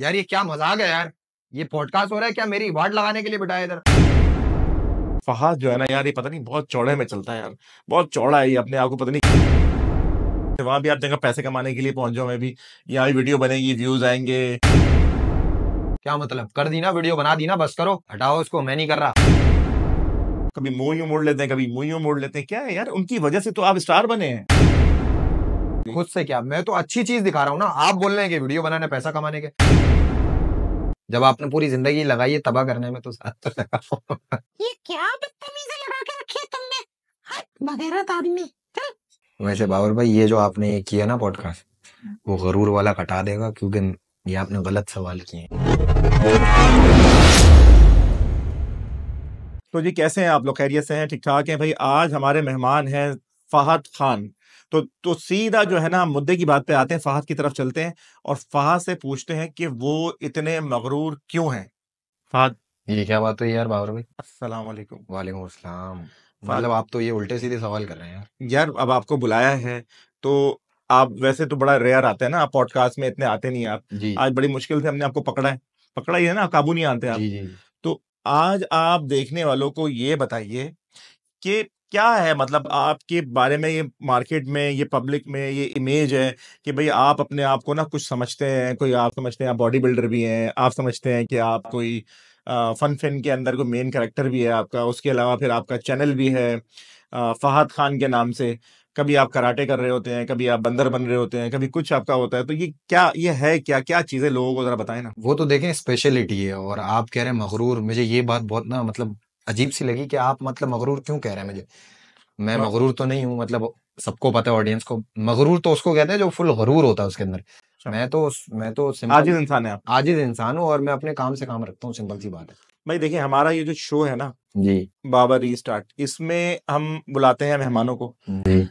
यार ये क्या मजाक है यार ये पॉडकास्ट हो रहा है क्या मेरी वार्ड लगाने के लिए बिठाया इधर फहाद जो है ना यार ये पता नहीं बहुत चौड़े में चलता है यार बहुत चौड़ा है ये अपने आप को पता नहीं वहां भी आप जगह पैसे कमाने के लिए पहुंचो मैं भी यहाँ वीडियो बनेगी व्यूज आएंगे क्या मतलब कर दी ना वीडियो बना दी ना बस करो हटाओ उसको मैं नहीं कर रहा कभी मुंह यूं मोड़ लेते हैं कभी मुंह यूं मोड़ लेते हैं क्या है यार उनकी वजह से तो आप स्टार बने हैं खुद से क्या मैं तो अच्छी चीज दिखा रहा हूँ ना आप बोल रहे हैं कि वीडियो बनाने पैसा कमाने के जब आपने पूरी जिंदगी लगाई है तबाह करने में तो साथ तो ये क्या बदतमीजी लगा के रखी है तुमने बगैरत आदमी वैसे बाबर भाई ये जो आपने ये किया ना पॉडकास्ट वो गरूर वाला कटा देगा क्योंकि ये आपने गलत सवाल किए तो जी कैसे हैं आप लोग खैरियत से हैं ठीक ठाक हैं भाई आज हमारे मेहमान हैं फहद खान तो तो सीधा जो है ना हम्म। मुद्दे की बात पे आते हैं फहद की तरफ चलते हैं और फहद से पूछते हैं कि वो इतने मगरूर क्यों हैं फहद ये क्या बात है यार बाबर भाई अस्सलाम वालेकुम वालेकुम अस्सलाम मतलब आप तो ये उल्टे सीधे सवाल कर रहे हैं यार अब आपको बुलाया है तो आप वैसे तो बड़ा रेयर आते हैं ना आप पॉडकास्ट में इतने आते नहीं आप आज बड़ी मुश्किल से हमने आपको पकड़ा है पकड़ा ही है ना काबू नहीं आते आप जी जी तो आज आप देखने वालों को ये बताइए कि क्या है मतलब आपके बारे में ये मार्केट में, ये पब्लिक में ये इमेज है कि भाई आप अपने आप को ना कुछ समझते हैं, कोई आप समझते हैं आप बॉडी बिल्डर भी हैं, आप समझते हैं कि आप कोई फन फिन के अंदर कोई मेन करेक्टर भी है आपका, उसके अलावा फिर आपका चैनल भी है फहद खान के नाम से। कभी आप कराटे कर रहे होते हैं, कभी आप बंदर बन रहे होते हैं, कभी कुछ आपका होता है, तो ये क्या ये है क्या? क्या चीज़ें लोगों को ज़रा बताएँ ना? वो तो देखें स्पेशलिटी है और आप कह रहे हैं मगरूर, मुझे ये बात बहुत ना मतलब अजीब सी लगी कि आप मतलब मगरूर क्यों कह रहे हैं मुझे मैं मगरूर तो नहीं हूँ मतलब सबको पता है ऑडियंस को मगरूर तो उसको कहते हैं जो फुल गरूर होता है उसके अंदर अच्छा। मैं तो मैं तो आजिद इंसान है आजिद इंसान हूँ और मैं अपने काम से काम रखता हूँ सिंपल सी बात है भाई देखिए हमारा ये जो शो है ना जी बाबा रीस्टार्ट इसमें हम बुलाते हैं मेहमानों को जी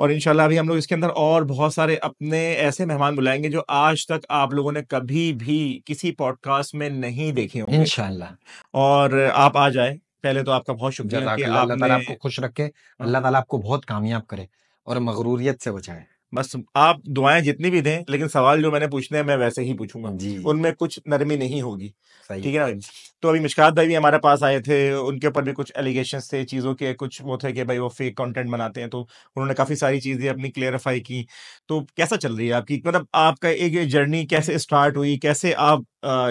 और इंशाल्लाह अभी हम लोग इसके अंदर और बहुत सारे अपने ऐसे मेहमान बुलाएंगे जो आज तक आप लोगों ने कभी भी किसी पॉडकास्ट में नहीं देखे होंगे इंशाल्लाह और आप आ जाए पहले तो आपका बहुत शुक्रिया अल्लाह ताला आपको खुश रखे हाँ। अल्लाह ताला आपको बहुत कामयाब करे और मगरूरियत से बचाए बस आप दुआएं जितनी भी दें लेकिन सवाल जो मैंने पूछने हैं मैं वैसे ही पूछूंगा उनमें कुछ नरमी नहीं होगी ठीक है ना तो अभी मिशकात भाई भी हमारे पास आए थे उनके ऊपर भी कुछ एलिगेशन थे चीज़ों के कुछ वो थे कि भाई वो फेक कंटेंट बनाते हैं तो उन्होंने काफ़ी सारी चीज़ें अपनी क्लियरिफाई की तो कैसा चल रही है आपकी मतलब आपका एक जर्नी कैसे स्टार्ट हुई कैसे आप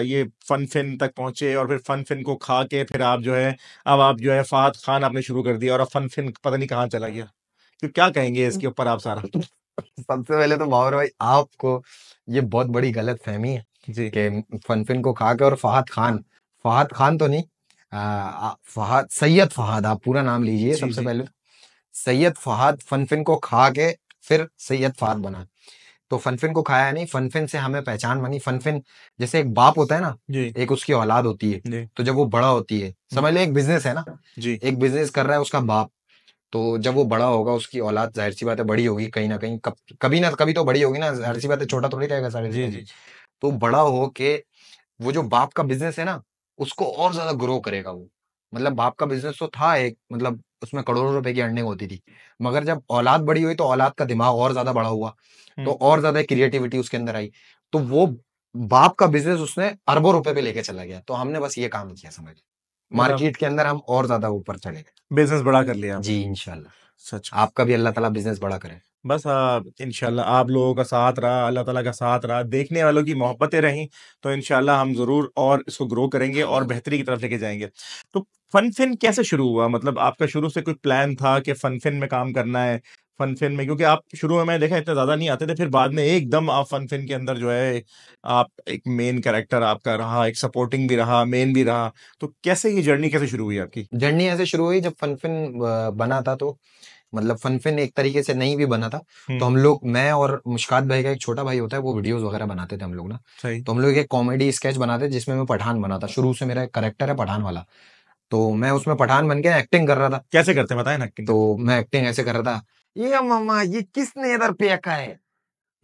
ये फन फिन तक पहुंचे और फिर फन फिन को खा के फिर आप जो है अब आप जो है फात खान आपने शुरू कर दिया और अब फन फिन पता नहीं कहाँ चला गया तो क्या कहेंगे इसके ऊपर आप सारा सबसे पहले तो मावर भाई आपको ये बहुत बड़ी गलत फहमी है जी के फनफिन को खा के और फहद खान फहद खान तो नहीं फहद सैयद फहाद आप पूरा नाम लीजिए सबसे पहले तो। सैयद फहाद फनफिन को खा के फिर सैयद फहद बना तो फनफिन को खाया नहीं फनफिन से हमें पहचान बनी फनफिन जैसे एक बाप होता है ना एक उसकी औलाद होती है तो जब वो बड़ा होती है हम्म। समझ लो एक बिजनेस है ना एक बिजनेस कर रहा है उसका बाप तो जब वो बड़ा होगा उसकी औलाद जाहिर सी बात है बड़ी होगी कहीं ना कहीं कब, कभी ना कभी तो बड़ी होगी ना जाहिर सी बात है छोटा थोड़ी रहेगा सारे जी जी तो बड़ा हो के वो जो बाप का बिजनेस है ना उसको और ज्यादा ग्रो करेगा वो मतलब बाप का बिजनेस तो था एक मतलब उसमें करोड़ों रुपए की अर्निंग होती थी मगर जब औलाद बड़ी हुई तो औलाद का दिमाग और ज्यादा बड़ा हुआ तो और ज्यादा क्रिएटिविटी उसके अंदर आई तो वो बाप का बिजनेस उसने अरबों रुपए पे लेके चला गया तो हमने बस ये काम किया समझ मार्केट के अंदर हम और ज्यादा ऊपर चले गए बिजनेस बड़ा कर लिया जी इनशाला सच आपका भी अल्लाह ताला बिजनेस बड़ा करे बस हाँ, इनशाला आप लोगों का साथ रहा अल्लाह ताला का साथ रहा देखने वालों की मोहब्बतें रहीं तो इनशाला हम ज़रूर और इसको ग्रो करेंगे और बेहतरी की तरफ लेके जाएंगे तो फन फिन कैसे शुरू हुआ मतलब आपका शुरू से कोई प्लान था कि फन फिन में काम करना है फन फिन में क्योंकि आप शुरू में मैं देखा इतना ज़्यादा नहीं आते थे फिर बाद में एकदम आप फन फिन के अंदर जो है आप एक मेन कैरेक्टर आपका रहा एक सपोर्टिंग भी रहा मेन भी रहा तो कैसे ये जर्नी कैसे शुरू हुई आपकी जर्नी ऐसे शुरू हुई जब फन फिन बना था तो मतलब फन फिन एक तरीके से नहीं भी बना था तो हम लोग मैं और मुश्कात भाई का एक छोटा भाई होता है वो वीडियोस वगैरह बनाते थे हम लोग ना तो हम लोग एक कॉमेडी स्केच बनाते जिसमें मैं पठान बना था शुरू से मेरा एक करेक्टर है पठान वाला तो मैं उसमें पठान बन के एक्टिंग कर रहा था कैसे करते बताए ना तो मैं एक्टिंग ऐसे कर रहा था ये मामा ये किसने इधर फेंका है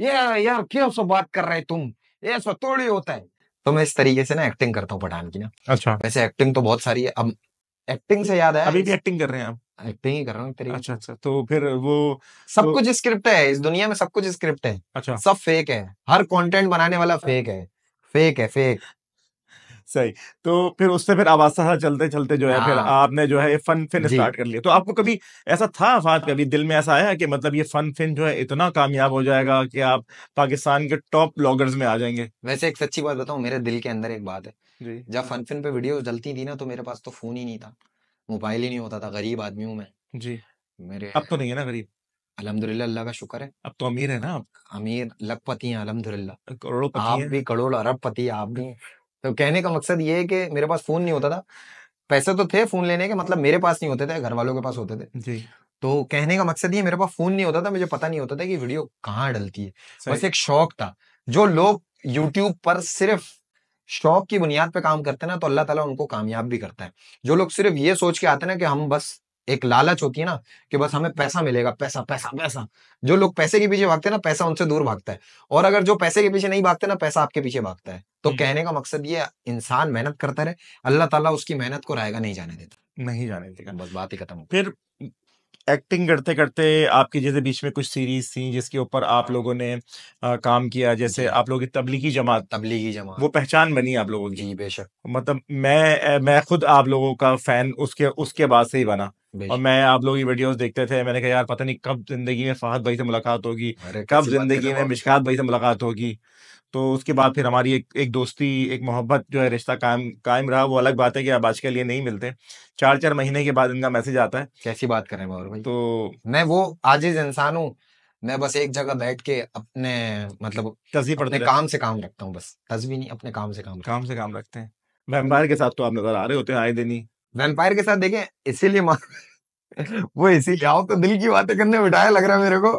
ये यार क्यों सो बात कर रहे तुम ये सो थोड़ी होता है तो मैं इस तरीके से ना एक्टिंग करता हूँ पठान की ना अच्छा वैसे एक्टिंग तो बहुत सारी है अब एक्टिंग से याद है अभी भी एक्टिंग कर रहे हैं आप एक्टिंग ही कर रहा हूँ तेरी अच्छा अच्छा तो फिर वो सब तो... कुछ स्क्रिप्ट है इस दुनिया में सब कुछ स्क्रिप्ट है अच्छा सब फेक है हर कंटेंट बनाने वाला फेक है फेक है फेक सही तो फिर उससे फिर आवासा चलते चलते जो है फिर हाँ। आपने जो है ये फन फिन स्टार्ट कर लिया तो आपको कभी ऐसा था अफाद कभी दिल में ऐसा आया कि मतलब ये फन फिन जो है इतना कामयाब हो जाएगा कि आप पाकिस्तान के टॉप ब्लॉगर्स में आ जाएंगे वैसे एक सच्ची बात बताऊँ मेरे दिल के अंदर एक बात है जी। जब फन फिन पे वीडियो जलती थी ना तो मेरे पास तो फोन ही नहीं था मोबाइल ही नहीं होता था गरीब आदमी हूँ मैं जी मेरे अब तो नहीं है ना गरीब अलहमदुल्ला अल्लाह का शुक्र है अब तो अमीर है ना आप अमीर लखपति हैं अलहमदुल्ला करोड़ों आप भी करोड़ अरब पति आप भी तो कहने का मकसद ये है कि मेरे पास फोन नहीं होता था पैसे तो थे फोन लेने के मतलब मेरे पास नहीं होते थे घर वालों के पास होते थे जी तो कहने का मकसद ये मेरे पास फोन नहीं होता था मुझे पता नहीं होता था कि वीडियो कहाँ डलती है बस एक शौक था जो लोग यूट्यूब पर सिर्फ शौक की बुनियाद पर काम करते हैं ना तो अल्लाह ताला उनको कामयाब भी करता है जो लोग सिर्फ ये सोच के आते हैं ना कि हम बस एक लालच होती है ना कि बस हमें पैसा मिलेगा पैसा पैसा पैसा जो लोग पैसे के पीछे भागते हैं ना पैसा उनसे दूर भागता है और अगर जो पैसे के पीछे नहीं भागते ना पैसा आपके पीछे भागता है तो कहने का मकसद ये इंसान मेहनत करता रहे अल्लाह ताला उसकी मेहनत को रायगा नहीं जाने देता नहीं जाने देता बस बात ही खत्म फिर एक्टिंग करते करते आपके जैसे बीच में कुछ सीरीज थी जिसके ऊपर आप लोगों ने आ, काम किया जैसे आप लोगों की तबलीगी जमात तबलीगी जमात वो पहचान बनी आप लोगों की बेशक मतलब मैं मैं खुद आप लोगों का फैन उसके उसके बाद से ही बना और मैं आप लोग की वीडियोस देखते थे मैंने कहा यार पता नहीं कब जिंदगी में फाहद भाई से मुलाकात होगी कब जिंदगी में मिशकात भाई से मुलाकात होगी तो उसके बाद फिर हमारी एक एक दोस्ती एक मोहब्बत जो है रिश्ता कायम कायम रहा वो अलग बात है कि अब आज के लिए नहीं मिलते चार चार महीने के बाद इनका मैसेज आता है कैसी बात करें बाबर भाई तो मैं वो आजिज इंसान हूँ मैं बस एक जगह बैठ के अपने मतलब तस्वीर पढ़ते काम से काम रखता हूँ बस तस्वीर नहीं अपने काम से काम काम से काम रखते हैं मेहमान के साथ तो आप नजर आ रहे होते हैं आए दिन ही वैम्पायर के साथ देखें इसीलिए वो इसीलिए आओ तो दिल की बातें करने बिठाया लग रहा है मेरे को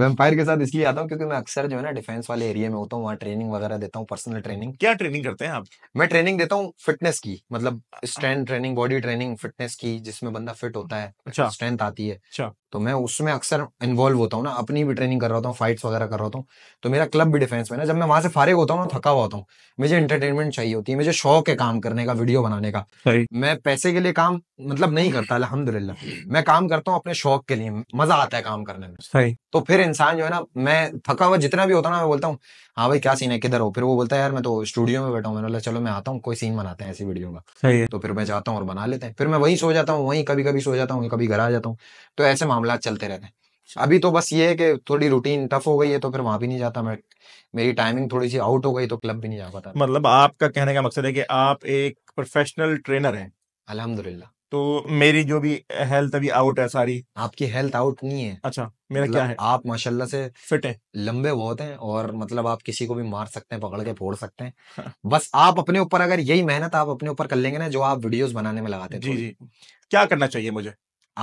वेम्पायर के साथ इसलिए आता हूँ क्योंकि मैं अक्सर जो है ना डिफेंस वाले एरिया में होता हूँ वहाँ ट्रेनिंग वगैरह देता हूँ पर्सनल ट्रेनिंग क्या ट्रेनिंग करते हैं आप मैं ट्रेनिंग देता हूँ फिटनेस की मतलब अच्छा। Strength training body training fitness की जिसमें बंदा फिट होता है अच्छा स्ट्रेंथ आती है अच्छा तो मैं उसमें अक्सर इन्वॉल्व होता हूँ ना अपनी भी ट्रेनिंग कर रहा होता हूँ फाइट्स वगैरह कर रहा होता हूँ तो मेरा क्लब भी डिफेंस में ना जब मैं वहां से फारिग होता हूँ ना थका हुआ होता हूँ मुझे एंटरटेनमेंट चाहिए होती है मुझे शौक है काम करने का वीडियो बनाने का मैं पैसे के लिए काम मतलब नहीं करता अलहमदुल्ला मैं काम करता हूँ अपने शौक के लिए मजा आता है काम करने में सही तो फिर इंसान जो है ना मैं थका हुआ जितना भी होता ना मैं बोलता हूँ हाँ भाई क्या सीन है किधर हो फिर वो बोलता है यार मैं तो स्टूडियो में बैठा हूँ चलो मैं आता हूँ कोई सीन बनाते हैं ऐसी वीडियो का सही है तो फिर मैं जाता हूँ और बना लेते हैं फिर मैं वहीं सो जाता हूँ वहीं कभी कभी सो जाता हूँ कभी घर आ जाता हूँ तो ऐसे मामला चलते रहते हैं अभी तो बस ये है कि थोड़ी रूटीन टफ हो गई है तो फिर वहां भी नहीं जाता मैं मेरी टाइमिंग थोड़ी सी आउट हो गई तो क्लब भी नहीं जा पाता मतलब आपका कहने का मकसद है कि आप एक प्रोफेशनल ट्रेनर हैं अलहमदुल्ला तो मेरी जो भी हेल्थ अभी आउट है सारी आपकी हेल्थ आउट नहीं है अच्छा मेरा क्या मतलब है आप माशाल्लाह से फिट हैं लंबे बहुत हैं और मतलब आप किसी को भी मार सकते हैं पकड़ के फोड़ सकते हैं हाँ। बस आप अपने ऊपर अगर यही मेहनत आप अपने ऊपर कर लेंगे ना जो आप वीडियोस बनाने में लगाते हैं जी तो। जी क्या करना चाहिए मुझे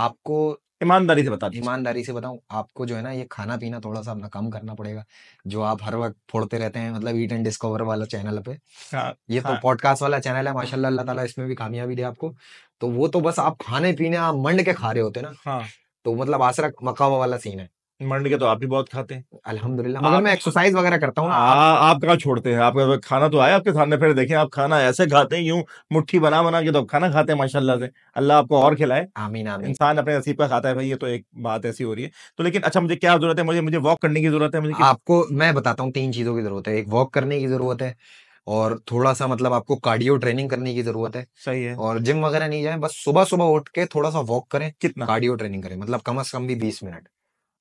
आपको ईमानदारी से बता ईमानदारी से बताऊं आपको जो है ना ये खाना पीना थोड़ा सा अपना कम करना पड़ेगा जो आप हर वक्त फोड़ते रहते हैं मतलब ईट एंड डिस्कवर वाला चैनल पे हाँ, ये तो हाँ, तो पॉडकास्ट वाला चैनल है माशाल्लाह अल्लाह ताला इसमें भी कामयाबी दे आपको तो वो तो बस आप खाने पीने आप मंड के खा रहे होते ना हाँ। तो मतलब आसरा मकावा वाला सीन है मंड के तो आप भी बहुत खाते हैं अल्हम्दुलिल्लाह मगर मैं एक्सरसाइज वगैरह करता हूँ आप कहाँ छोड़ते हैं आपका खाना तो आया आपके सामने फिर देखें आप खाना ऐसे खाते हैं यूं मुट्ठी बना बना के तो खाना खाते हैं माशाल्लाह से अल्लाह आपको और खिलाए आमीन आमीन इंसान अपने नसीब का खाता है भाई ये तो एक बात ऐसी हो रही है तो लेकिन अच्छा मुझे क्या जरूरत है मुझे मुझे वॉक करने की जरूरत है मुझे आपको मैं बताता हूँ तीन चीज़ों की जरूरत है एक वॉक करने की जरूरत है और थोड़ा सा मतलब आपको कार्डियो ट्रेनिंग करने की जरूरत है सही है और जिम वगैरह नहीं जाए बस सुबह सुबह उठ के थोड़ा सा वॉक करें कितना कार्डियो ट्रेनिंग करें मतलब कम से कम भी बीस मिनट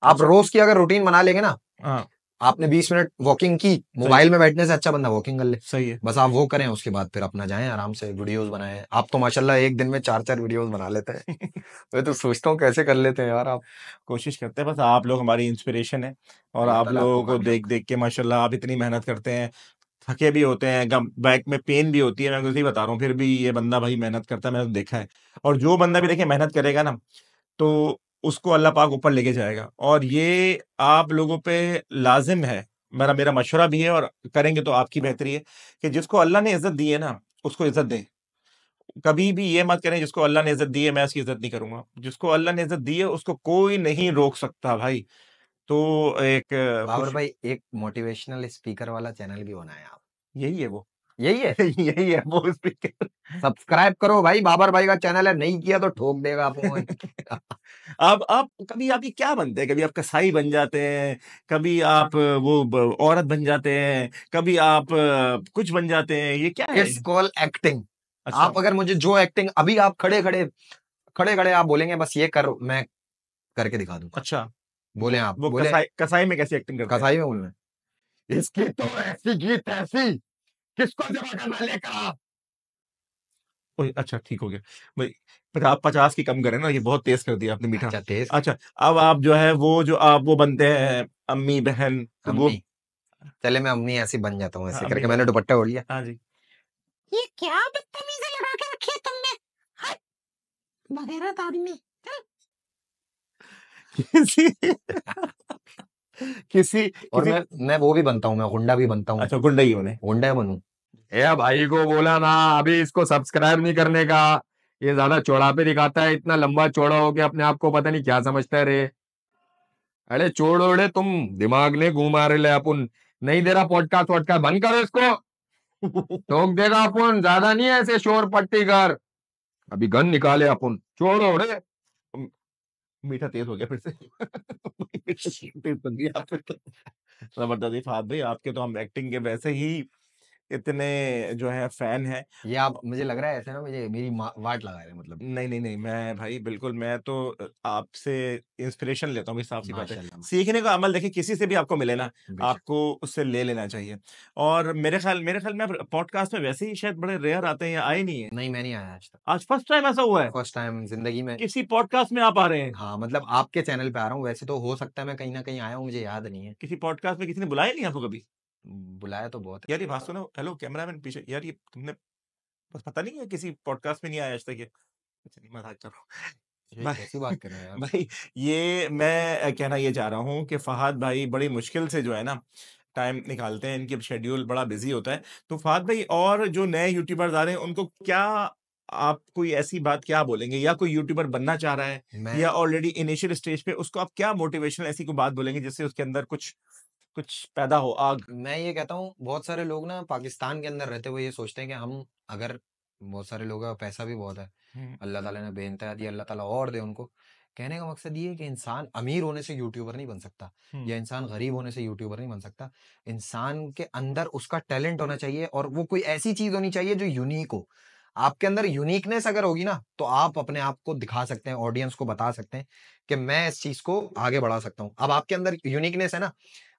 आप अच्छा। रोज की अगर रूटीन बना लेंगे ना हाँ। आपने 20 मिनट वॉकिंग की मोबाइल में बैठने से अच्छा बंदा वॉकिंग कर ले सही है बस आप वो करें उसके बाद फिर अपना जाएं आराम से वीडियोस बनाएं आप तो माशाल्लाह एक दिन में चार चार वीडियोस बना लेते हैं मैं तो सोचता हूँ कैसे कर लेते हैं यार आप कोशिश करते हैं बस आप लोग हमारी इंस्पिरेशन है और आप लोगों को देख देख के माशाल्लाह आप इतनी मेहनत करते हैं थके भी होते हैं गम बैक में पेन भी होती है मैं कुछ बता रहा हूँ फिर भी ये बंदा भाई मेहनत करता है मैंने तो देखा है और जो बंदा भी देखे मेहनत करेगा ना तो उसको अल्लाह पाक ऊपर लेके जाएगा और ये आप लोगों पे लाजिम है मेरा मेरा मशवरा भी है और करेंगे तो आपकी बेहतरी है कि जिसको अल्लाह ने इज्जत दी है ना उसको इज्जत दें कभी भी ये मत करें जिसको अल्लाह ने इज्जत दी है मैं उसकी इज्जत नहीं करूंगा जिसको अल्लाह ने इज्जत दी है उसको कोई नहीं रोक सकता भाई तो एक बाबर भाई एक मोटिवेशनल स्पीकर वाला चैनल भी है आप यही है वो यही है यही है वो स्पीकर सब्सक्राइब करो भाई बाबर भाई का चैनल है नहीं किया तो ठोक देगा आपको अब आप कभी आप क्या बनते हैं कभी आप कसाई बन जाते हैं कभी आप वो औरत बन जाते हैं कभी आप कुछ बन जाते हैं ये क्या है कॉल एक्टिंग अच्छा। आप अगर मुझे जो एक्टिंग अभी आप खड़े खड़े खड़े खड़े आप बोलेंगे बस ये कर मैं करके दिखा दूंगा अच्छा बोले आप वो बोले कसाई, कसाई में कैसी एक्टिंग करते कसाई में बोल बोलना इसकी तो ऐसी गीत ऐसी किसको जमा करना लेकर अच्छा ठीक हो गया भाई आप पचास की कम करें ना ये बहुत तेज कर दिया आपने मीठा अच्छा, तेज अच्छा अब आप जो है वो जो आप वो बनते हैं अम्मी बहन तो वो चले मैं अम्मी ऐसी बन जाता हूँ ऐसे हाँ, करके मैंने दुपट्टा ओढ़ लिया हाँ जी ये क्या बदतमीजी लगा के रखी है तुमने बगैरत आदमी किसी और किसी... मैं मैं वो भी बनता हूँ मैं गुंडा भी बनता हूँ अच्छा गुंडा ही बने गुंडा बनू ए भाई को बोला ना अभी इसको सब्सक्राइब नहीं करने का ये ज्यादा चौड़ा पे दिखाता है इतना लंबा चौड़ा हो गया अपने आप को पता नहीं क्या समझता है रे अरे चोड़ चोड़ोड़े तुम दिमाग ने घुमा रहे ले अपन नहीं दे रहा पॉडकास्ट वॉडकास्ट बंद करो इसको टोक देगा अपन ज्यादा नहीं है ऐसे शोर पट्टी कर अभी गन निकाले अपन चोड़ोड़े मीठा तेज हो गया फिर से तेज बन गया तो जबरदस्त इरफान भाई आपके तो हम एक्टिंग के वैसे ही इतने जो है फैन है ये आप मुझे लग रहा है ऐसे ना मुझे मेरी वाट लगा रहे मतलब नहीं नहीं नहीं मैं भाई बिल्कुल मैं तो आपसे इंस्पिरेशन लेता हूँ साफ सी बात है सीखने का अमल देखिए किसी से भी आपको मिले ना आपको उससे ले लेना चाहिए और मेरे ख्याल मेरे ख्याल में पॉडकास्ट में वैसे ही शायद बड़े रेयर आते हैं आए नहीं है नहीं मैं नहीं आया आज तक आज फर्स्ट टाइम ऐसा हुआ है फर्स्ट टाइम जिंदगी में किसी पॉडकास्ट में आप आ रहे हैं हाँ मतलब आपके चैनल पे आ रहा हूँ वैसे तो हो सकता है मैं कहीं ना कहीं आया हूँ मुझे याद नहीं है किसी पॉडकास्ट में किसी ने बुलाया नहीं आपको कभी बुलाया तो बहुत यार ये भाषो ना हेलो कैमरामैन पीछे यार ये तुमने बस पता नहीं है किसी पॉडकास्ट में नहीं आया आज तक ये अच्छा नहीं मजाक कर रहा हूँ कैसी बात कर रहे हैं भाई ये मैं कहना ये चाह रहा हूँ कि फहाद भाई बड़ी मुश्किल से जो है ना टाइम निकालते हैं इनके शेड्यूल बड़ा बिजी होता है तो फहाद भाई और जो नए यूट्यूबर्स आ रहे हैं उनको क्या आप कोई ऐसी बात क्या बोलेंगे या कोई यूट्यूबर बनना चाह रहा है या ऑलरेडी इनिशियल स्टेज पे उसको आप क्या मोटिवेशनल ऐसी कोई बात बोलेंगे जिससे उसके अंदर कुछ कुछ पैदा हो आग मैं ये कहता हूँ बहुत सारे लोग ना पाकिस्तान के अंदर रहते हुए ये सोचते हैं कि हम अगर बहुत सारे लोग का पैसा भी बहुत है अल्लाह ताला ने बेनता दिया अल्लाह ताला और दे उनको कहने का मकसद ये है कि इंसान अमीर होने से यूट्यूबर नहीं बन सकता या इंसान गरीब होने से यूट्यूबर नहीं बन सकता इंसान के अंदर उसका टैलेंट होना चाहिए और वो कोई ऐसी चीज होनी चाहिए जो यूनिक हो आपके अंदर यूनिकनेस अगर होगी ना तो आप अपने आप को दिखा सकते हैं ऑडियंस को बता सकते हैं कि मैं इस चीज को आगे बढ़ा सकता हूँ अब आपके अंदर यूनिकनेस है ना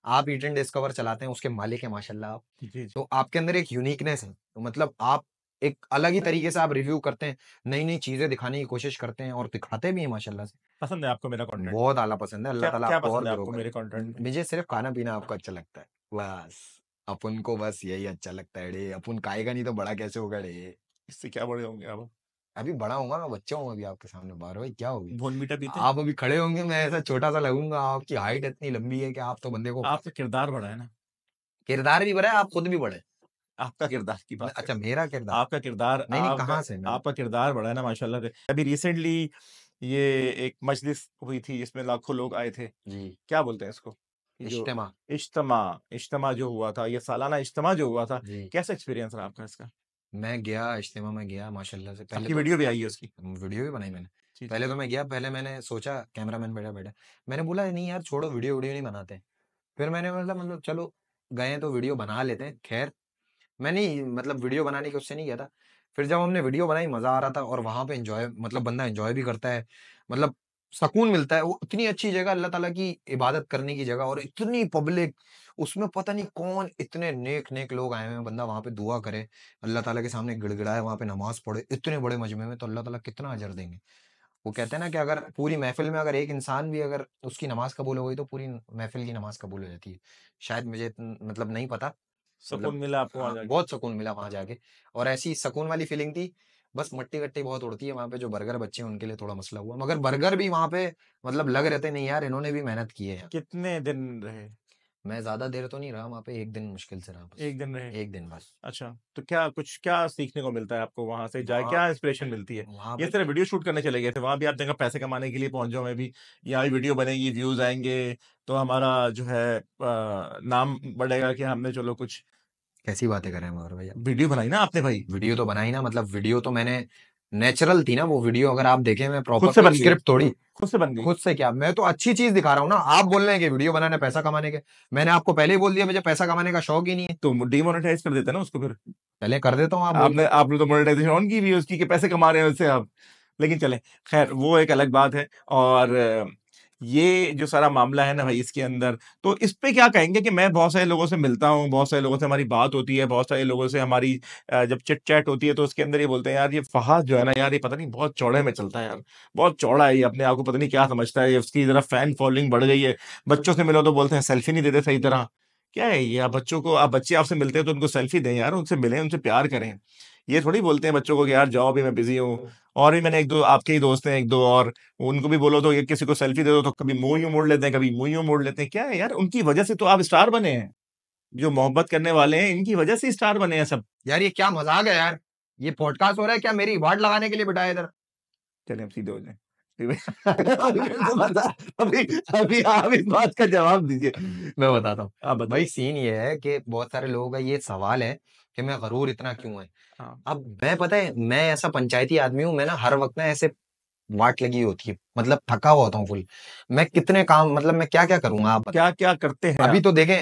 आप ईट एंड डिस्कवर चलाते हैं उसके मालिक है माशाल्लाह आप तो आपके अंदर एक यूनिकनेस है तो मतलब आप एक अलग ही तरीके से आप रिव्यू करते हैं नई नई चीजें दिखाने की कोशिश करते हैं और दिखाते भी हैं माशाल्लाह से पसंद है आपको मेरा कंटेंट बहुत आला पसंद है अल्लाह ताला और आपको मेरे कंटेंट मुझे सिर्फ खाना पीना आपको अच्छा लगता है बस अपन को बस यही अच्छा लगता है डे अपन खाएगा नहीं तो बड़ा कैसे होगा डे इससे क्या बड़े होंगे आप अभी बड़ा होगा मैं बच्चा हूँ अभी आपके सामने बार भाई क्या होगी बोनमीटा पीते आप अभी खड़े होंगे मैं ऐसा छोटा सा लगूंगा आपकी हाइट इतनी लंबी है कि आप तो बंदे को आपका किरदार बड़ा है ना किरदार भी बड़ा है आप खुद भी बड़े आपका किरदार की बात अच्छा मेरा किरदार आपका किरदार नहीं, नहीं कहाँ से आपका किरदार बड़ा है ना माशाल्लाह से अभी रिसेंटली ये एक मजलिस हुई थी जिसमें लाखों लोग आए थे जी क्या बोलते हैं इसको इज्तमा इज्तमा इज्तमा जो हुआ था ये सालाना इज्तमा जो हुआ था कैसा एक्सपीरियंस रहा आपका इसका मैं गया इज्तिमा में गया माशाल्लाह से पहले तो वीडियो भी आई है उसकी वीडियो भी बनाई मैंने पहले तो मैं गया पहले मैंने सोचा कैमरा मैन बैठा बैठा मैंने बोला नहीं यार छोड़ो वीडियो वीडियो नहीं बनाते फिर मैंने मतलब मतलब चलो गए तो वीडियो बना लेते हैं खैर मैं नहीं मतलब वीडियो बनाने के उससे नहीं गया था फिर जब हमने वीडियो बनाई मजा आ रहा था और वहां पे इंजॉय मतलब बंदा इंजॉय भी करता है मतलब सकून मिलता है वो इतनी अच्छी जगह अल्लाह ताला की इबादत करने की जगह और इतनी पब्लिक उसमें पता नहीं कौन इतने नेक नेक लोग आए हुए हैं बंदा वहाँ पे दुआ करे अल्लाह ताला के सामने गिड़गिड़ाए वहाँ पे नमाज पढ़े इतने बड़े मजमे में तो अल्लाह ताला कितना अजर देंगे वो कहते हैं ना कि अगर पूरी महफिल में अगर एक इंसान भी अगर उसकी नमाज कबूल हो गई तो पूरी महफिल की नमाज कबूल हो जाती है शायद मुझे मतलब नहीं पता मतलब सुकून मिला आपको हाँ, बहुत सुकून मिला वहां जाके और ऐसी सुकून वाली फीलिंग थी बस मट्टी वट्टी बहुत उड़ती है वहाँ पे जो बर्गर बच्चे हैं उनके लिए थोड़ा मसला हुआ मगर बर्गर भी वहाँ पे मतलब लग रहे थे नहीं यार इन्होंने भी मेहनत की है कितने दिन रहे मैं ज्यादा देर तो नहीं रहा वहाँ पे एक दिन मुश्किल से रहा बस। एक दिन रहे एक दिन बस अच्छा तो क्या कुछ क्या सीखने को मिलता है आपको वहाँ से जाए क्या इंस्पिरेशन मिलती है ये सिर्फ वीडियो शूट करने चले गए थे वहाँ भी आप जगह पैसे कमाने के लिए पहुंच जाओ मैं भी यहाँ वीडियो बनेगी व्यूज आएंगे तो हमारा जो है नाम बढ़ेगा कि हमने चलो कुछ कैसी बातें करें रहे मगर भैया वीडियो बनाई ना आपने भाई वीडियो तो बनाई ना मतलब वीडियो तो मैंने नेचुरल थी ना वो वीडियो अगर आप देखें मैं प्रॉपर से स्क्रिप्ट थोड़ी खुद से बन गई खुद से क्या मैं तो अच्छी चीज दिखा रहा हूँ ना आप बोल रहे हैं कि वीडियो बनाने पैसा कमाने के मैंने आपको पहले ही बोल दिया मुझे पैसा कमाने का शौक ही नहीं है तो डिमोनेटाइज कर देते ना उसको फिर पहले कर देता हूँ आपने आपने तो मोनेटाइजेशन ऑन की हुई है उसकी पैसे कमा रहे हैं उससे आप लेकिन चले खैर वो एक अलग बात है और ये जो सारा मामला है ना भाई इसके अंदर तो इस पर क्या कहेंगे कि मैं बहुत सारे लोगों से मिलता हूँ बहुत सारे लोगों से हमारी बात होती है बहुत सारे लोगों से हमारी जब चिट चैट होती है तो उसके अंदर ये बोलते हैं यार ये फहाज जो है ना यार ये पता नहीं बहुत चौड़े में चलता है यार बहुत चौड़ा है ये अपने आप को पता नहीं क्या समझता है उसकी जरा फैन फॉलोइंग बढ़ गई है बच्चों से मिलो तो बोलते हैं सेल्फी नहीं देते सही तरह क्या है ये आप बच्चों को आप बच्चे आपसे मिलते हैं तो उनको सेल्फी दें यार उनसे मिलें उनसे प्यार करें ये थोड़ी बोलते हैं बच्चों को कि यार जाओ भी मैं बिजी हूँ और भी मैंने एक दो आपके ही दोस्त हैं एक दो और उनको भी बोलो तो ये किसी को सेल्फी दे दो तो कभी मुंह यूँ मोड़ लेते हैं कभी मुंह यूँ मोड़ लेते हैं क्या है यार उनकी वजह से तो आप स्टार बने हैं जो मोहब्बत करने वाले हैं इनकी वजह से स्टार बने हैं सब यार ये क्या मजाक है यार ये पॉडकास्ट हो रहा है क्या मेरी वार्ड लगाने के लिए बिठाया इधर चले अब सीधे हो जाए तो अभी अभी आप इस बात का जवाब दीजिए मैं बताता हूँ भाई सीन ये है कि बहुत सारे लोगों का ये सवाल है कि मैं गरूर इतना क्यों है हाँ। अब मैं पता है मैं ऐसा पंचायती आदमी हूँ मैं ना हर वक्त ना ऐसे वाट लगी होती है मतलब थका हुआ होता हूँ फुल मैं कितने काम मतलब मैं क्या क्या करूंगा आप क्या क्या करते हैं अभी तो देखें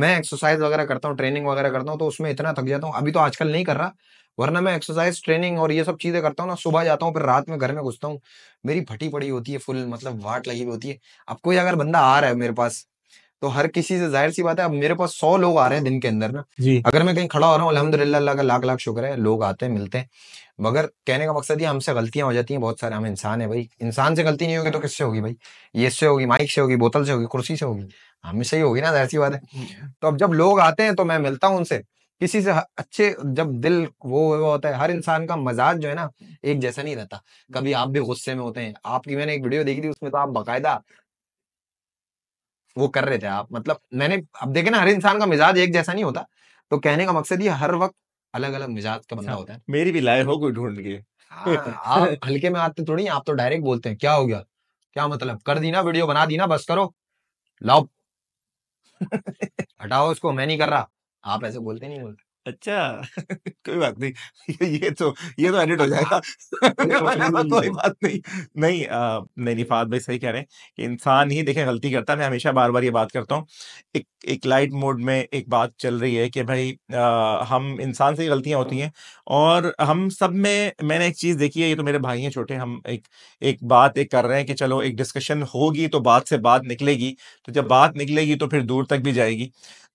मैं एक्सरसाइज वगैरह करता हूँ ट्रेनिंग वगैरह करता हूँ तो उसमें इतना थक जाता हूँ अभी तो आजकल नहीं कर रहा वरना मैं एक्सरसाइज ट्रेनिंग और ये सब चीजें करता हूँ ना सुबह जाता हूँ फिर रात में घर में घुसता हूँ मेरी फटी पड़ी होती है फुल मतलब वाट लगी हुई होती है अब कोई अगर बंदा आ रहा है मेरे पास तो हर किसी से जाहिर सी बात है अब मेरे पास सौ लोग आ रहे हैं दिन के अंदर ना जी अगर मैं कहीं खड़ा हो रहा हूँ अलहमदिल्ला का लाख लाख शुक्र है लोग आते हैं मिलते हैं मगर कहने का मकसद ये हमसे गलतियां हो जाती हैं बहुत सारे हम इंसान है भाई इंसान से गलती नहीं होगी तो किससे होगी भाई ये से होगी माइक से होगी बोतल से होगी कुर्सी से होगी हमें सही होगी ना जाहिर सी बात है तो अब जब लोग आते हैं तो मैं मिलता हूँ उनसे किसी से अच्छे जब दिल वो वो होता है हर इंसान का मजाज जो है ना एक जैसा नहीं रहता कभी आप भी गुस्से में होते हैं आपकी मैंने एक वीडियो देखी थी उसमें तो आप बाकायदा वो कर रहे थे आप मतलब मैंने अब देखे ना हर इंसान का मिजाज एक जैसा नहीं होता तो कहने का मकसद ये हर वक्त अलग अलग मिजाज का बंदा हाँ, होता है मेरी भी लाए हो कोई ढूंढ के हाँ, आप हल्के में आते थोड़ी आप तो डायरेक्ट बोलते हैं क्या हो गया क्या मतलब कर दी ना वीडियो बना दी ना बस करो लाओ हटाओ उसको मैं नहीं कर रहा आप ऐसे बोलते नहीं बोलते अच्छा कोई बात नहीं ये तो ये तो एडिट हो जाएगा कोई बात नहीं नहीं आ, नहीं निफात भाई सही कह रहे हैं कि इंसान ही देखें गलती करता है मैं हमेशा बार बार ये बात करता हूँ एक एक लाइट मोड में एक बात चल रही है कि भाई आ, हम इंसान से ही गलतियाँ होती हैं और हम सब में मैंने एक चीज़ देखी है ये तो मेरे भाई हैं छोटे हम एक एक बात एक कर रहे हैं कि चलो एक डिस्कशन होगी तो बात से बात निकलेगी तो जब बात निकलेगी तो फिर दूर तक भी जाएगी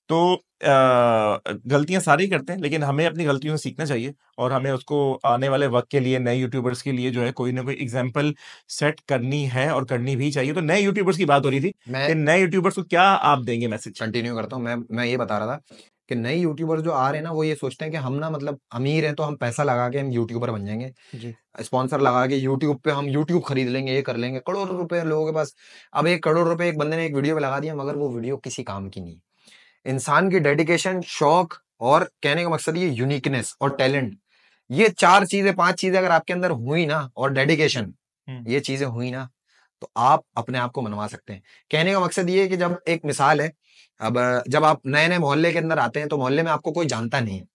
तो गलतियां सारी करते हैं लेकिन हमें अपनी गलतियों से सीखना चाहिए और हमें उसको आने वाले वक्त के लिए नए यूट्यूबर्स के लिए जो है कोई ना कोई एग्जाम्पल सेट करनी है और करनी भी चाहिए तो नए यूट्यूबर्स की बात हो रही थी मैं कि नए यूट्यूबर्स को क्या आप देंगे मैसेज कंटिन्यू करता हूँ मैं मैं ये बता रहा था कि नए यूट्यूबर जो आ रहे हैं ना वो ये सोचते हैं कि हम ना मतलब अमीर हैं तो हम पैसा लगा के हम यूट्यूबर बन जाएंगे स्पॉन्सर लगा के यूट्यूब पे हम यूट्यूब खरीद लेंगे ये कर लेंगे करोड़ों रुपए लोगों के पास अब एक करोड़ रुपए एक बंदे ने एक वीडियो पे लगा दिया मगर वो वीडियो किसी काम की नहीं इंसान की डेडिकेशन शौक और कहने का मकसद ये यूनिकनेस और टैलेंट ये चार चीजें पांच चीजें अगर आपके अंदर हुई ना और डेडिकेशन हम्म। ये चीजें हुई ना तो आप अपने आप को मनवा सकते हैं कहने का मकसद ये है कि जब एक मिसाल है अब जब आप नए नए मोहल्ले के अंदर आते हैं तो मोहल्ले में आपको कोई जानता नहीं है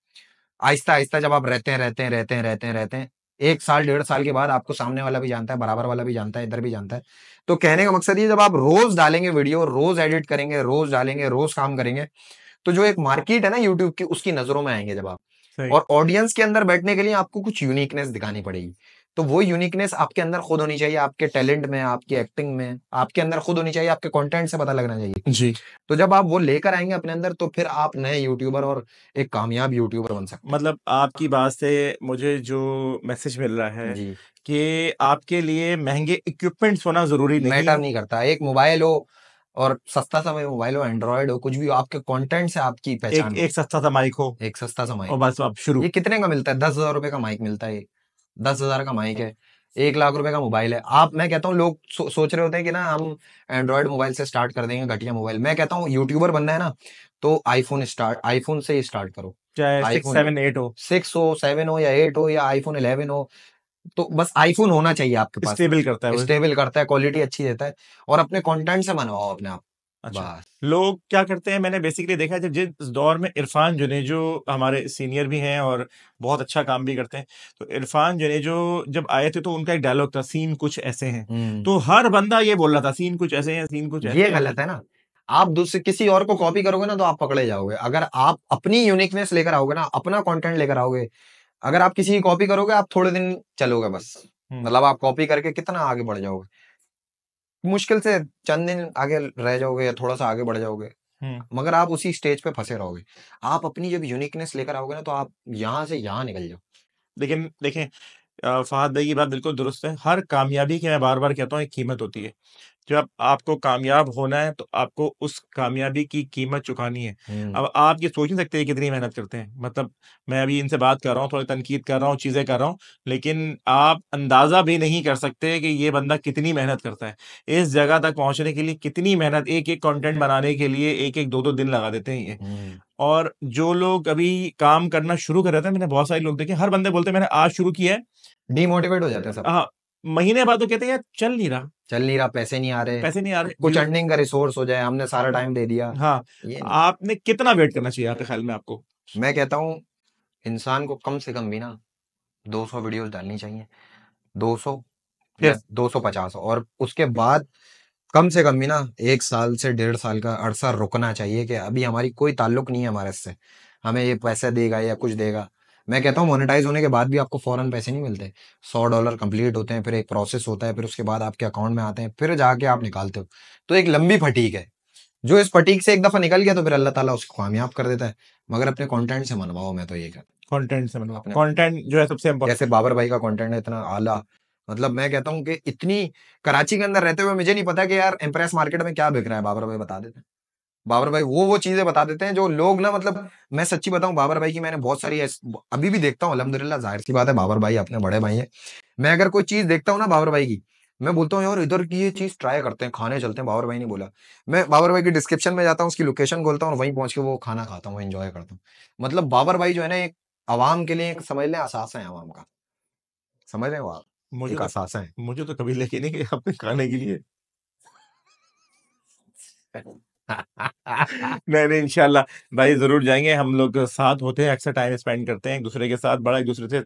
आहिस्ता आहिस्ता जब आप रहते हैं रहते हैं रहते हैं रहते हैं रहते हैं एक साल डेढ़ साल के बाद आपको सामने वाला भी जानता है बराबर वाला भी जानता है इधर भी जानता है तो कहने का मकसद ये जब आप रोज डालेंगे वीडियो रोज एडिट करेंगे रोज डालेंगे रोज काम करेंगे तो जो एक मार्केट है ना यूट्यूब की उसकी नजरों में आएंगे जब आप और ऑडियंस के अंदर बैठने के लिए आपको कुछ यूनिकनेस दिखानी पड़ेगी तो वो यूनिकनेस आपके अंदर खुद होनी चाहिए आपके टैलेंट में आपकी एक्टिंग में आपके अंदर खुद होनी चाहिए आपके कंटेंट से पता लगना चाहिए जी तो जब आप वो लेकर आएंगे अपने अंदर तो फिर आप नए यूट्यूबर और एक कामयाब यूट्यूबर बन सकते मतलब आपकी बात से मुझे जो मैसेज मिल रहा है जी कि आपके लिए महंगे इक्विपमेंट्स होना जरूरी नहीं मैटर नहीं करता एक मोबाइल हो और सस्ता सा मोबाइल हो एंड्रॉइड हो कुछ भी हो आपके कंटेंट से आपकी पहचान एक, एक सस्ता सा माइक हो एक सस्ता सा माइक और बस आप शुरू ये कितने का मिलता है दस हजार रुपए का माइक मिलता है दस हजार का माइक है एक लाख रुपए का मोबाइल है आप मैं कहता हूँ लोग सो, सोच रहे होते हैं कि ना हम एंड्रॉयड मोबाइल से स्टार्ट कर देंगे घटिया मोबाइल मैं कहता हूँ यूट्यूबर बनना है ना तो आईफोन स्टार्ट आईफोन से ही स्टार्ट करो चाहे हो सिक्स हो सेवन हो या एट हो या आईफोन इलेवन हो तो बस आईफोन होना चाहिए आपके पास स्टेबल करता है स्टेबल करता है क्वालिटी अच्छी देता है और अपने कंटेंट से बनवाओ अपने आप अच्छा लोग क्या करते हैं मैंने बेसिकली देखा है जब जिस दौर में इरफान जुनेजो हमारे सीनियर भी हैं और बहुत अच्छा काम भी करते हैं तो इरफान जुनेजो जब आए थे तो उनका एक डायलॉग था सीन कुछ ऐसे हैं हम्म। तो हर बंदा ये बोल रहा था सीन कुछ ऐसे हैं सीन कुछ ऐसे ये गलत है ना आप दूसरे किसी और को कॉपी करोगे ना तो आप पकड़े जाओगे अगर आप अपनी यूनिकनेस लेकर आओगे ना अपना कंटेंट लेकर आओगे अगर आप किसी की कॉपी करोगे आप थोड़े दिन चलोगे बस हम्म। मतलब आप कॉपी करके कितना आगे बढ़ जाओगे मुश्किल से चंद दिन आगे रह जाओगे या थोड़ा सा आगे बढ़ जाओगे मगर आप उसी स्टेज पे फंसे रहोगे आप अपनी जब यूनिकनेस लेकर आओगे ना तो आप यहाँ से यहाँ निकल जाओ लेकिन देखें फहद भाई की बात बिल्कुल दुरुस्त है हर कामयाबी की मैं बार बार कहता हूँ एक कीमत होती है जब आपको कामयाब होना है तो आपको उस कामयाबी की कीमत चुकानी है अब आप ये सोच नहीं सकते कितनी मेहनत करते हैं मतलब मैं अभी इनसे बात कर रहा हूँ थोड़ी तनकीद कर रहा हूँ चीज़ें कर रहा हूँ लेकिन आप अंदाज़ा भी नहीं कर सकते कि ये बंदा कितनी मेहनत करता है इस जगह तक पहुँचने के लिए कितनी मेहनत एक एक कॉन्टेंट बनाने के लिए एक एक दो दो दिन लगा देते हैं ये और जो लोग अभी काम करना शुरू कर रहे थे मैंने बहुत सारे लोग देखे हर बंदे बोलते मैंने आज शुरू किया है डिमोटिवेट हो जाते हैं सब हाँ महीने बाद तो कहते हैं यार चल नहीं रहा चल नहीं रहा पैसे नहीं आ रहे पैसे नहीं आ रहे कुछ अर्निंग का रिसोर्स हो जाए हमने सारा टाइम दे दिया हाँ आपने कितना वेट करना चाहिए आपके ख्याल में आपको मैं कहता हूँ इंसान को कम से कम भी ना दो सौ वीडियो डालनी चाहिए दो सौ दो सौ पचास और उसके बाद कम से कम भी ना एक साल से डेढ़ साल का अरसा रुकना चाहिए कि अभी हमारी कोई ताल्लुक नहीं है हमारे से हमें ये पैसा देगा या कुछ देगा मैं कहता हूँ मोनेटाइज होने के बाद भी आपको फ़ौरन पैसे नहीं मिलते सौ डॉलर कंप्लीट होते हैं फिर एक प्रोसेस होता है फिर उसके बाद आपके अकाउंट में आते हैं फिर जाके आप निकालते हो तो एक लंबी फटीक है जो इस फटीक से एक दफ़ा निकल गया तो फिर अल्लाह ताला उसको कामयाब कर देता है मगर अपने कॉन्टेंट से मनवाओ मैं तो ये कहता कॉन्टेंट से कॉन्टेंट जो है सबसे जैसे बाबर भाई का कॉन्टेंट है इतना आला मतलब मैं कहता हूँ कि इतनी कराची के अंदर रहते हुए मुझे नहीं पता कि यार एम्प्रेस मार्केट में क्या बिक रहा है बाबर भाई बता देते हैं बाबर भाई वो वो चीजें बता देते हैं जो लोग ना मतलब मैं सच्ची बताऊं बाबर भाई की मैंने बहुत सारी अभी भी देखता हूँ अलहमदिल्ला जाहिर सी बात है बाबर भाई अपने बड़े भाई हैं मैं अगर कोई चीज देखता हूँ ना बाबर भाई की मैं बोलता हूँ यार इधर की ये चीज ट्राई करते हैं खाने चलते हैं बाबर भाई ने बोला मैं बाबर भाई की डिस्क्रिप्शन में जाता हूँ उसकी लोकेशन खोलता हूँ और वहीं पहुंच के वो खाना खाता हूँ एंजॉय करता हूँ मतलब बाबर भाई जो है ना एक आवाम के लिए एक समझ लें असास है आवाम का समझ रहे हो आप मुझे एक तो है मुझे तो कभी लेके नहीं गया अपने खाने के लिए नहीं नहीं इंशाल्लाह भाई ज़रूर जाएंगे हम लोग साथ होते हैं अक्सर टाइम स्पेंड करते हैं एक दूसरे के साथ बड़ा एक दूसरे से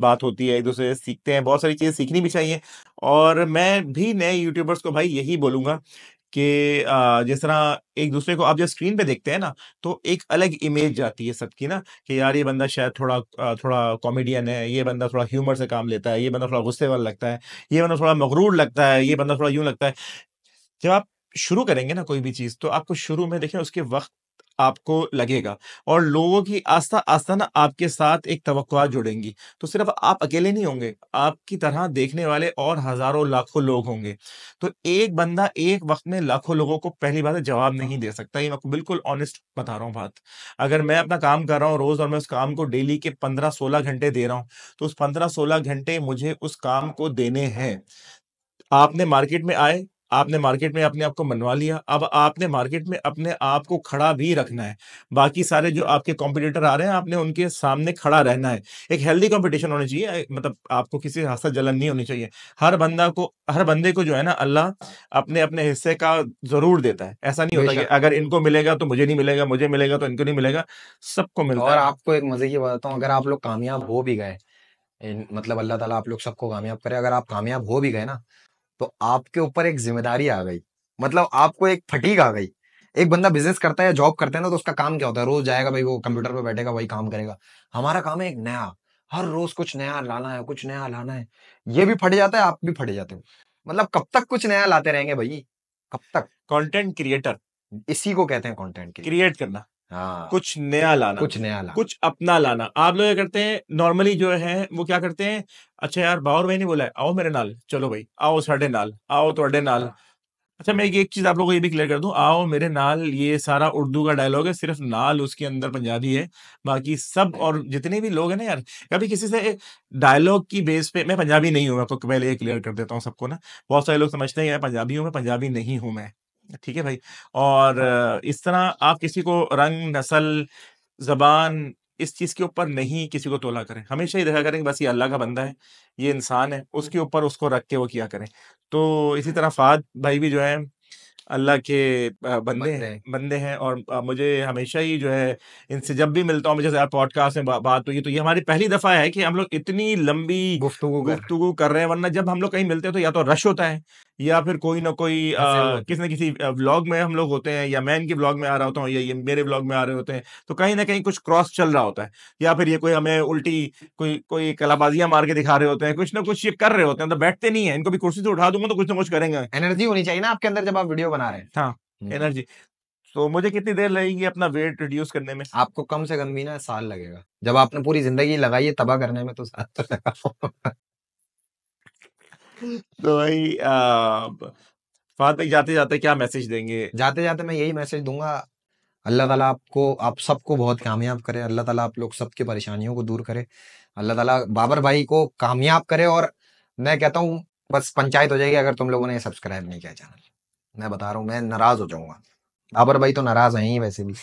बात होती है एक दूसरे से सीखते हैं बहुत सारी चीज़ें सीखनी भी चाहिए और मैं भी नए यूट्यूबर्स को भाई यही बोलूँगा कि जिस तरह एक दूसरे को आप जब स्क्रीन पे देखते हैं ना तो एक अलग इमेज जाती है सबकी ना कि यार ये बंदा शायद थोड़ा थोड़ा कॉमेडियन है ये बंदा थोड़ा ह्यूमर से काम लेता है ये बंदा थोड़ा गुस्से वाला लगता है ये बंदा थोड़ा मगरूर लगता है ये बंदा थोड़ा यूं लगता है जब आप शुरू करेंगे ना कोई भी चीज़ तो आपको शुरू में देखें उसके वक्त आपको लगेगा और लोगों की आस्था आस्था ना आपके साथ एक तो जुड़ेंगी तो सिर्फ आप अकेले नहीं होंगे आपकी तरह देखने वाले और हजारों लाखों लोग होंगे तो एक बंदा एक वक्त में लाखों लोगों को पहली बात जवाब हाँ। नहीं दे सकता ये मैं आपको बिल्कुल ऑनेस्ट बता रहा हूँ बात अगर मैं अपना काम कर रहा हूँ रोज और मैं उस काम को डेली के पंद्रह सोलह घंटे दे रहा हूँ तो उस पंद्रह सोलह घंटे मुझे उस काम को देने हैं आपने मार्केट में आए आपने मार्केट में अपने आप को मनवा लिया अब आपने मार्केट में अपने आप को खड़ा भी रखना है बाकी सारे जो आपके कॉम्पिटिटर आ रहे हैं आपने उनके सामने खड़ा रहना है एक हेल्दी कॉम्पिटिशन होनी चाहिए मतलब आपको किसी हादसा जलन नहीं होनी चाहिए हर बंदा को हर बंदे को जो है ना अल्लाह अपने अपने हिस्से का जरूर देता है ऐसा नहीं होता कि अगर इनको मिलेगा तो मुझे नहीं मिलेगा मुझे मिलेगा तो इनको नहीं मिलेगा सबको मिलेगा और आपको एक मजे की बताता हूँ अगर आप लोग कामयाब हो भी गए मतलब अल्लाह ताला आप लोग सबको कामयाब करे अगर आप कामयाब हो भी गए ना तो आपके ऊपर एक जिम्मेदारी आ गई मतलब आपको एक फटीक आ गई एक बंदा बिजनेस करता है या जॉब करता है ना तो उसका काम क्या होता है रोज जाएगा भाई वो कंप्यूटर पर बैठेगा वही काम करेगा हमारा काम है एक नया हर रोज कुछ नया लाना है कुछ नया लाना है ये भी फट जाता है आप भी फटे जाते हो मतलब कब तक कुछ नया लाते रहेंगे भाई कब तक कंटेंट क्रिएटर इसी को कहते हैं कंटेंट क्रिएट करना हाँ। कुछ नया लाना कुछ नया लाना कुछ अपना लाना आप लोग करते हैं नॉर्मली जो है वो क्या करते हैं अच्छा यार बावर भाई ने बोला आओ मेरे नाल चलो भाई आओ साढ़े नाल आओ थोड़े नाल हाँ। अच्छा मैं एक चीज आप लोगों को ये भी क्लियर कर दूं आओ मेरे नाल ये सारा उर्दू का डायलॉग है सिर्फ नाल उसके अंदर पंजाबी है बाकी सब हाँ। और जितने भी लोग हैं ना यार कभी किसी से डायलॉग की बेस पे मैं पंजाबी नहीं हूँ मैं आपको पहले ये क्लियर कर देता हूँ सबको ना बहुत सारे लोग समझते हैं मैं पंजाबी हूँ मैं पंजाबी नहीं हूँ मैं ठीक है भाई और इस तरह आप किसी को रंग नस्ल जबान इस चीज़ के ऊपर नहीं किसी को तोला करें हमेशा ही देखा करें कि बस ये अल्लाह का बंदा है ये इंसान है उसके ऊपर उसको रख के वो किया करें तो इसी तरह फाद भाई भी जो है अल्लाह के बंदे हैं बंदे हैं और मुझे हमेशा ही जो है इनसे जब भी मिलता हूँ जैसे पॉडकास्ट में बा, बात हुई तो ये हमारी पहली दफ़ा है कि हम लोग इतनी लंबी गुफ्तु गुफ्तु कर रहे हैं वरना जब हम लोग कहीं मिलते हैं तो या तो रश होता है या फिर कोई ना कोई किसी ना किसी व्लॉग में हम लोग होते हैं या मैं इनके व्लॉग में आ रहा होता हूँ या ये मेरे व्लॉग में आ रहे होते हैं तो कहीं ना कहीं कुछ क्रॉस चल रहा होता है या फिर ये कोई हमें उल्टी कोई कोई कलाबाजियां मार के दिखा रहे होते हैं कुछ ना कुछ ये कर रहे होते हैं तो बैठते नहीं है इनको भी कुर्सी से उठा दूंगा तो कुछ ना कुछ करेंगे एनर्जी होनी चाहिए ना आपके अंदर जब आप वीडियो बना रहे हैं हाँ हम्म। एनर्जी तो मुझे कितनी देर लगेगी अपना वेट रिड्यूस करने में आपको कम से कम भी ना साल लगेगा जब आपने पूरी जिंदगी लगाई है तबाह करने में तो साल तो लगा तो वही वहां तक जाते जाते क्या मैसेज देंगे जाते जाते मैं यही मैसेज दूंगा अल्लाह ताला आपको आप सबको बहुत कामयाब करे अल्लाह ताला आप लोग सबकी परेशानियों को दूर करे अल्लाह ताला बाबर भाई को कामयाब करे और मैं कहता हूँ बस पंचायत हो जाएगी अगर तुम लोगों ने सब्सक्राइब नहीं किया चैनल मैं बता रहा हूँ मैं नाराज हो जाऊंगा बाबर भाई तो नाराज है ही वैसे भी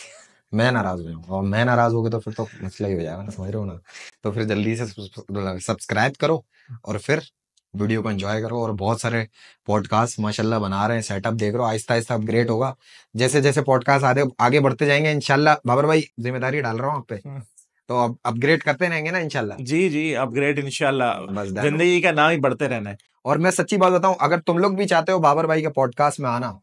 मैं नाराज हो जाऊंगा और मैं नाराज हो तो फिर तो मसला ही हो जाएगा ना समझ रहे हो ना तो फिर जल्दी से सब्सक्राइब करो और फिर वीडियो को एंजॉय करो और बहुत सारे पॉडकास्ट माशाल्लाह बना रहे हैं सेटअप देख रहे हो आहिस्ता आहिस्ता अपग्रेड होगा जैसे जैसे पॉडकास्ट आगे आगे बढ़ते जाएंगे इनशाला बाबर भाई जिम्मेदारी डाल रहा हूँ आप पे हाँ। तो अब अपग्रेड करते रहेंगे ना इनशाला जी जी अपग्रेड इनशाला जिंदगी का नाम ही बढ़ते रहना है और मैं सच्ची बात बताऊं अगर तुम लोग भी चाहते हो बाबर भाई के पॉडकास्ट में आना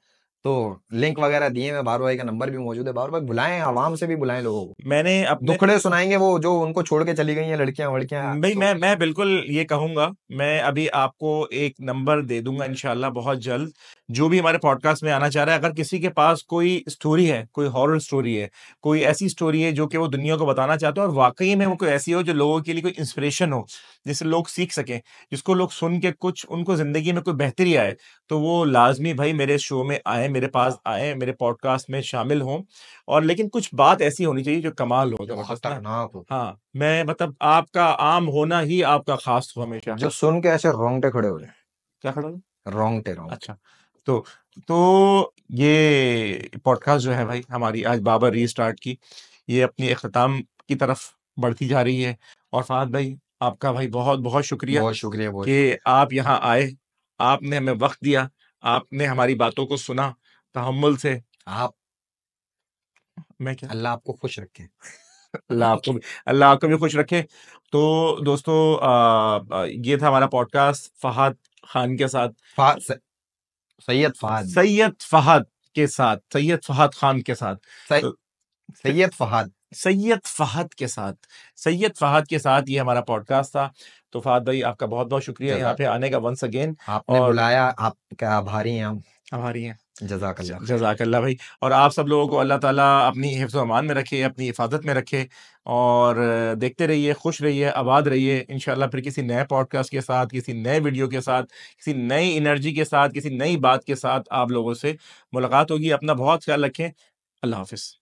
तो लिंक वगैरह दिए मैं बारू भाई का नंबर भी मौजूद है बारू भाई बुलाएं आवाम से भी बुलाएं लोगों को मैंने अब दुखड़े सुनाएंगे वो जो उनको छोड़ के चली गई है लड़कियां वड़कियां भाई तो मैं मैं बिल्कुल ये कहूंगा मैं अभी आपको एक नंबर दे दूंगा इनशाला बहुत जल्द जो भी हमारे पॉडकास्ट में आना चाह रहा है अगर किसी के पास कोई स्टोरी है कोई हॉरर स्टोरी है कोई ऐसी स्टोरी है जो कि वो दुनिया को बताना चाहते हो और वाकई में वो कोई ऐसी हो जो लोगों के लिए कोई इंस्पिरेशन हो जिससे लोग सीख सकें जिसको लोग सुन के कुछ उनको ज़िंदगी में कोई बेहतरी आए तो वो लाजमी भाई मेरे शो में आए मेरे पास आए मेरे पॉडकास्ट में शामिल हों और लेकिन कुछ बात ऐसी होनी चाहिए जो कमाल हो जो खतरनाक हो हाँ मैं मतलब आपका आम होना ही आपका खास हो हमेशा जो सुन के ऐसे रोंगटे खड़े हो जाए क्या खड़े हो रोंगटे रोंगटे अच्छा तो तो ये पॉडकास्ट जो है भाई हमारी आज बाबर रीस्टार्ट की ये अपनी अख्ताम की तरफ बढ़ती जा रही है और फहद भाई आपका भाई बहुत बहुत शुक्रिया बहुत शुक्रिया बहुत कि आप यहाँ आए आपने हमें वक्त दिया आपने हमारी बातों को सुना तहमुल से आप मैं क्या अल्लाह आपको खुश रखे अल्लाह आपको भी अल्लाह आपको भी खुश रखे तो दोस्तों आ, आ, ये था हमारा पॉडकास्ट फहद खान के साथ सैयद फहद सैयद फहद के साथ सैयद फहद खान के साथ तो सैयद फहद सैयद फहद के साथ सैयद फहद के साथ ये हमारा पॉडकास्ट था तो फाद भाई आपका बहुत बहुत शुक्रिया यहाँ पे आने का वंस अगेन और... बुलाया आपका आभारी हैं हम आभारी हैं जजाकल्ला जजाकल्ला भाई और आप सब लोगों को अल्लाह ताला अपनी हिफ्ज अमान में रखे अपनी हिफाजत में रखे और देखते रहिए खुश रहिए आबाद रहिए इन फिर किसी नए पॉडकास्ट के साथ किसी नए वीडियो के साथ किसी नई एनर्जी के साथ किसी नई बात के साथ आप लोगों से मुलाकात होगी अपना बहुत ख्याल रखें अल्लाह हाफिज़